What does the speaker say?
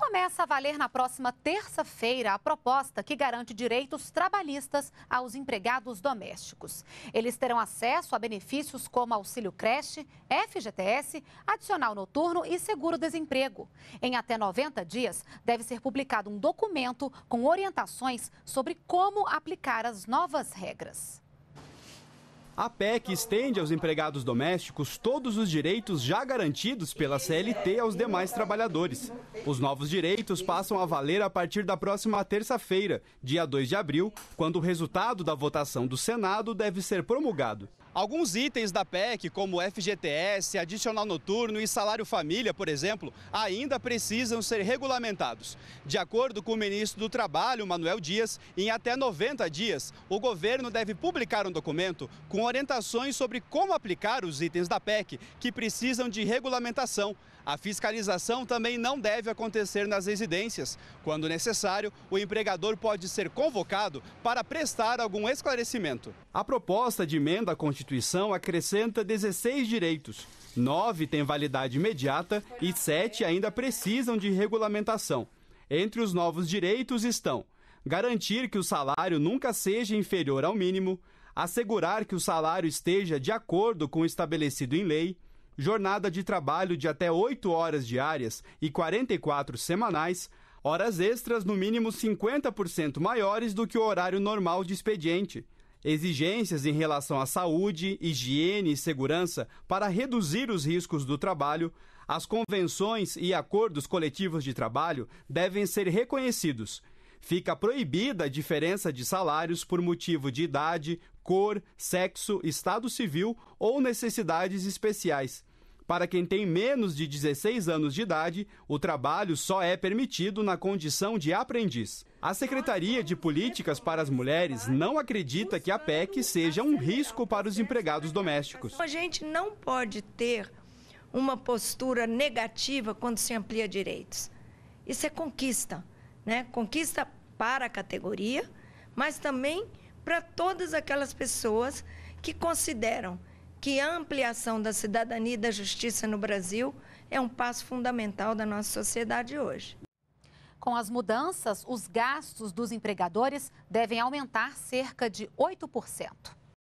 Começa a valer na próxima terça-feira a proposta que garante direitos trabalhistas aos empregados domésticos. Eles terão acesso a benefícios como auxílio creche, FGTS, adicional noturno e seguro-desemprego. Em até 90 dias, deve ser publicado um documento com orientações sobre como aplicar as novas regras. A PEC estende aos empregados domésticos todos os direitos já garantidos pela CLT aos demais trabalhadores. Os novos direitos passam a valer a partir da próxima terça-feira, dia 2 de abril, quando o resultado da votação do Senado deve ser promulgado. Alguns itens da PEC, como FGTS, adicional noturno e salário família, por exemplo, ainda precisam ser regulamentados. De acordo com o ministro do Trabalho, Manuel Dias, em até 90 dias, o governo deve publicar um documento com orientações sobre como aplicar os itens da PEC que precisam de regulamentação. A fiscalização também não deve acontecer nas residências. Quando necessário, o empregador pode ser convocado para prestar algum esclarecimento. A proposta de emenda constitucional Constituição acrescenta 16 direitos. Nove têm validade imediata e sete ainda precisam de regulamentação. Entre os novos direitos estão garantir que o salário nunca seja inferior ao mínimo, assegurar que o salário esteja de acordo com o estabelecido em lei, jornada de trabalho de até 8 horas diárias e 44 semanais, horas extras no mínimo 50% maiores do que o horário normal de expediente, exigências em relação à saúde, higiene e segurança para reduzir os riscos do trabalho, as convenções e acordos coletivos de trabalho devem ser reconhecidos. Fica proibida a diferença de salários por motivo de idade, cor, sexo, estado civil ou necessidades especiais. Para quem tem menos de 16 anos de idade, o trabalho só é permitido na condição de aprendiz. A Secretaria de Políticas para as Mulheres não acredita que a PEC seja um risco para os empregados domésticos. A gente não pode ter uma postura negativa quando se amplia direitos. Isso é conquista, né? Conquista para a categoria, mas também para todas aquelas pessoas que consideram que a ampliação da cidadania e da justiça no Brasil é um passo fundamental da nossa sociedade hoje. Com as mudanças, os gastos dos empregadores devem aumentar cerca de 8%.